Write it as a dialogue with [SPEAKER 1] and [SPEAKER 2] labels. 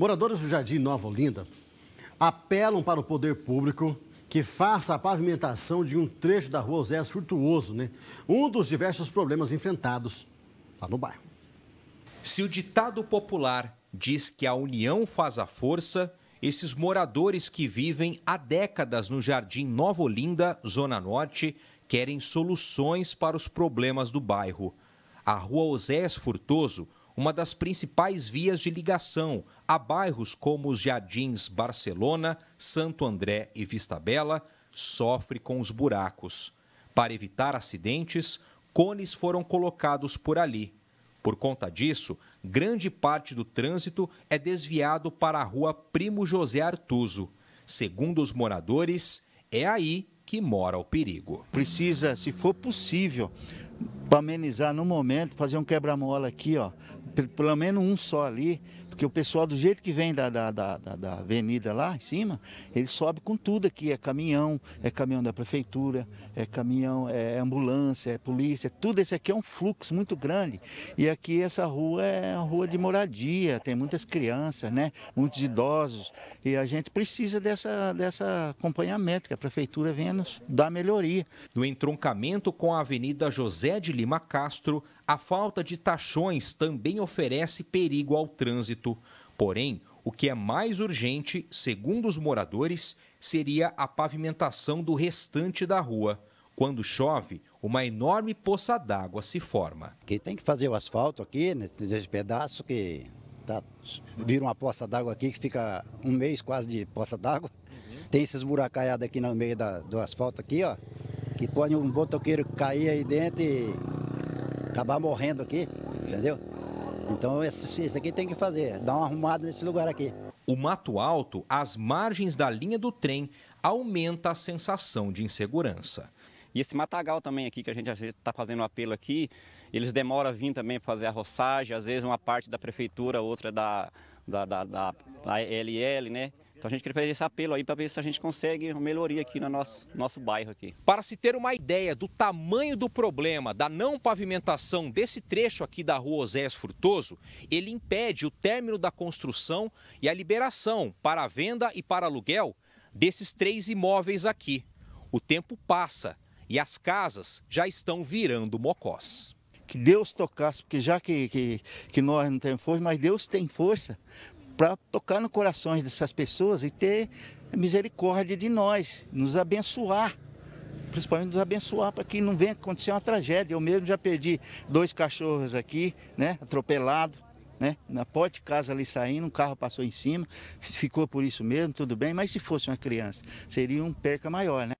[SPEAKER 1] Moradores do Jardim Nova Olinda apelam para o poder público que faça a pavimentação de um trecho da rua Osés Furtuoso, né? um dos diversos problemas
[SPEAKER 2] enfrentados lá no bairro.
[SPEAKER 3] Se o ditado popular diz que a união faz a força, esses moradores que vivem há décadas no Jardim Nova Olinda, Zona Norte, querem soluções para os problemas do bairro. A rua Osés Furtoso uma das principais vias de ligação a bairros como os Jardins Barcelona, Santo André e Vistabela, sofre com os buracos. Para evitar acidentes, cones foram colocados por ali. Por conta disso, grande parte do trânsito é desviado para a rua Primo José Artuso. Segundo os moradores, é
[SPEAKER 1] aí que mora o perigo. Precisa, se for possível, para amenizar no momento, fazer um quebra-mola aqui, ó, pelo menos um só ali, porque o pessoal, do jeito que vem da, da, da, da, avenida lá em cima, ele sobe com tudo aqui: é caminhão, é caminhão da prefeitura, é caminhão, é ambulância, é polícia, é tudo isso aqui é um fluxo muito grande. E aqui essa rua é uma rua de moradia, tem muitas crianças, né? muitos idosos, e a gente precisa dessa, dessa acompanhamento, que a prefeitura venha nos dar melhoria. No entroncamento com a Avenida José de Lima Castro,
[SPEAKER 3] a falta de taxões também oferece perigo ao trânsito. Porém, o que é mais urgente, segundo os moradores, seria a pavimentação do restante da rua. Quando chove, uma enorme poça d'água se forma.
[SPEAKER 2] Que tem que fazer o asfalto aqui, nesse pedaço que tá, vira uma poça d'água aqui, que fica um mês quase de poça d'água. Tem esses buracaiados aqui no meio da, do asfalto aqui, ó, que pode um botoqueiro cair aí dentro e acabar morrendo aqui, entendeu? Então isso aqui tem que fazer, dar uma arrumada nesse lugar aqui.
[SPEAKER 3] O Mato Alto, às margens da linha do trem, aumenta a sensação de insegurança. E esse matagal também aqui, que a gente está fazendo um apelo aqui, eles demoram a vir também para fazer a roçagem, às vezes uma parte da prefeitura, outra da, da, da, da, da LL, né? Então a gente quer fazer esse apelo aí para ver se a gente consegue uma melhoria aqui no nosso, nosso bairro aqui. Para se ter uma ideia do tamanho do problema da não pavimentação desse trecho aqui da rua Oséias Frutoso, ele impede o término da construção e a liberação para venda e para aluguel desses três imóveis aqui.
[SPEAKER 1] O tempo passa e as casas já estão virando mocós que Deus tocasse, porque já que, que, que nós não temos força, mas Deus tem força para tocar no corações dessas pessoas e ter misericórdia de nós, nos abençoar, principalmente nos abençoar para que não venha acontecer uma tragédia. Eu mesmo já perdi dois cachorros aqui, né, atropelado, né, na porta de casa ali saindo, um carro passou em cima, ficou por isso mesmo, tudo bem, mas se fosse uma criança, seria um perca maior, né?